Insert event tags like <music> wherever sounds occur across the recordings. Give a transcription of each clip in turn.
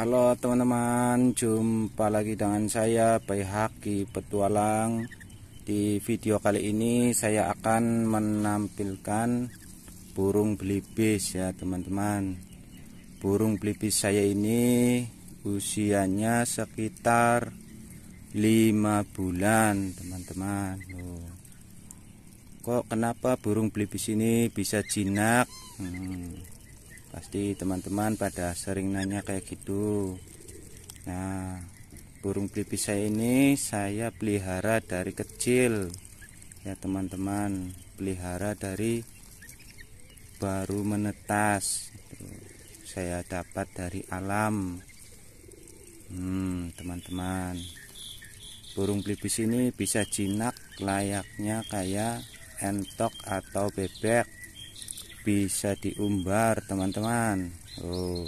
Halo teman-teman, jumpa lagi dengan saya Haki Petualang Di video kali ini saya akan menampilkan burung belibis ya teman-teman Burung belibis saya ini usianya sekitar 5 bulan teman-teman Kok kenapa burung belibis ini bisa jinak? Hmm pasti teman-teman pada sering nanya kayak gitu nah burung pelipis saya ini saya pelihara dari kecil ya teman-teman pelihara dari baru menetas saya dapat dari alam hmm teman-teman burung pelipis ini bisa jinak layaknya kayak entok atau bebek bisa diumbar teman-teman oh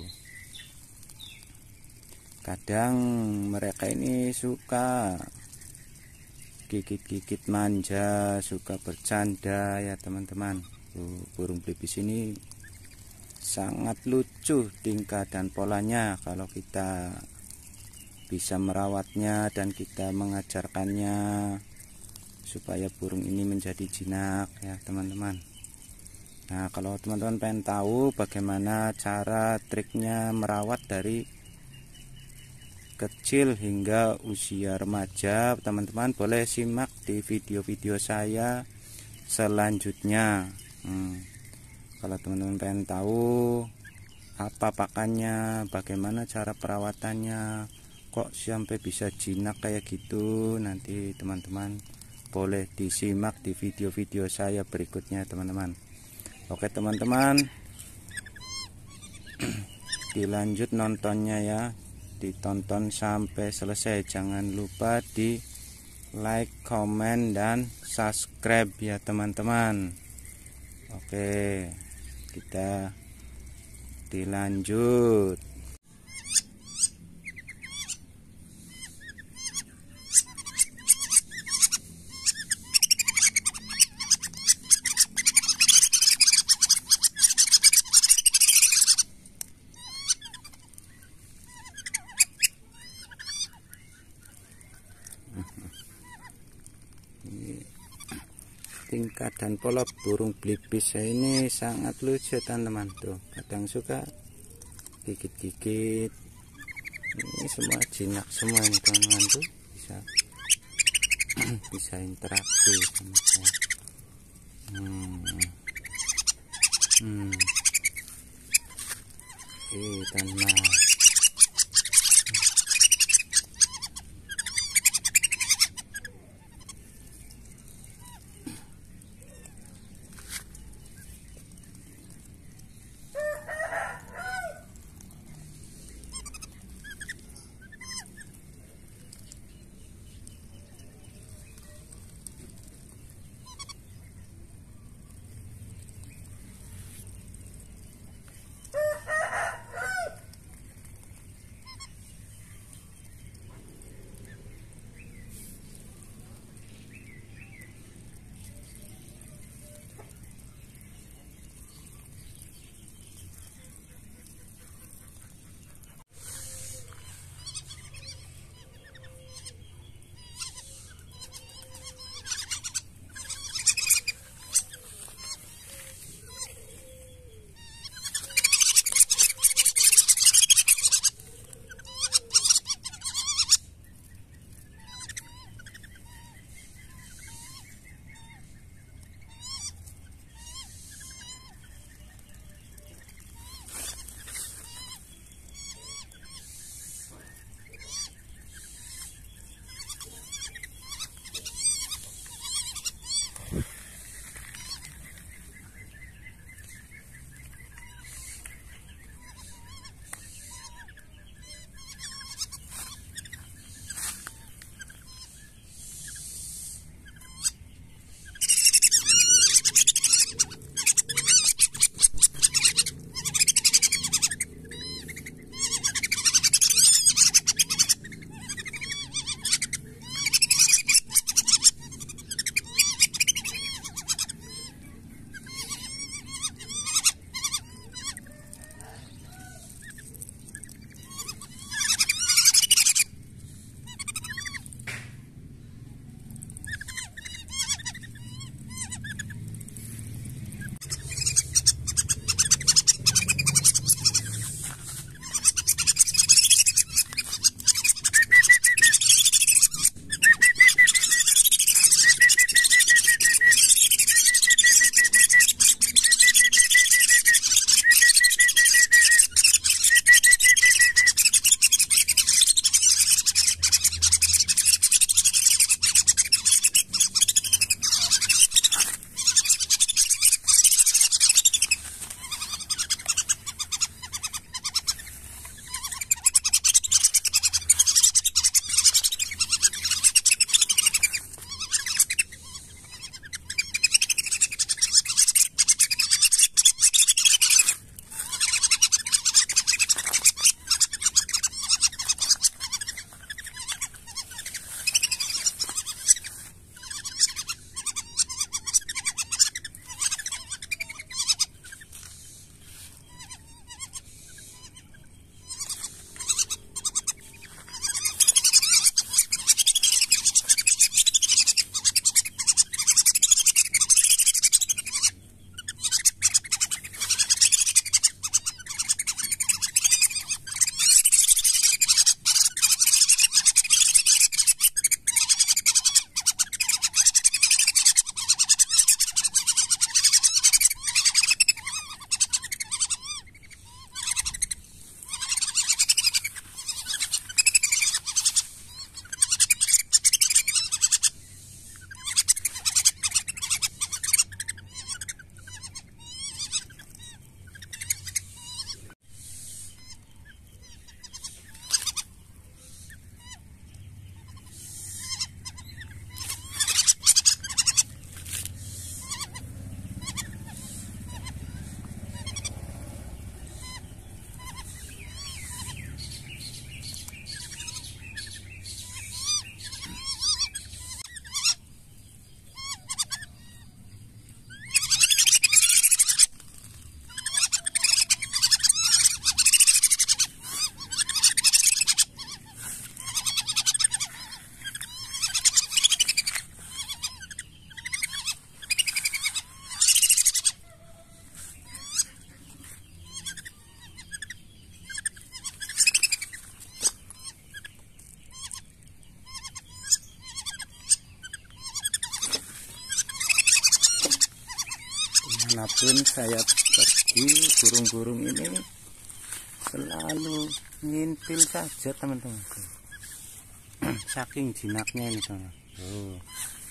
kadang mereka ini suka gigit-gigit manja suka bercanda ya teman-teman oh, burung pelipis ini sangat lucu tingkah dan polanya kalau kita bisa merawatnya dan kita mengajarkannya supaya burung ini menjadi jinak ya teman-teman Nah kalau teman-teman pengen tahu bagaimana cara triknya merawat dari kecil hingga usia remaja teman-teman boleh simak di video-video saya selanjutnya hmm. kalau teman-teman pengen tahu apa pakannya bagaimana cara perawatannya kok sampai bisa jinak kayak gitu nanti teman-teman boleh disimak di video-video saya berikutnya teman-teman Oke teman-teman <clears throat> Dilanjut nontonnya ya Ditonton sampai selesai Jangan lupa di like, comment, dan subscribe ya teman-teman Oke Kita Dilanjut tingkat dan pola burung blibis ini sangat lucu teman-teman tuh kadang suka gigit-gigit ini semua jinak semua ini teman-teman tuh bisa <clears throat> bisa interaksi sama saya hmm. Hmm. Oke, teman-teman manapun saya pergi burung-burung ini selalu ngintil saja teman-teman <clears throat> saking jinaknya ini teman, -teman. Oh.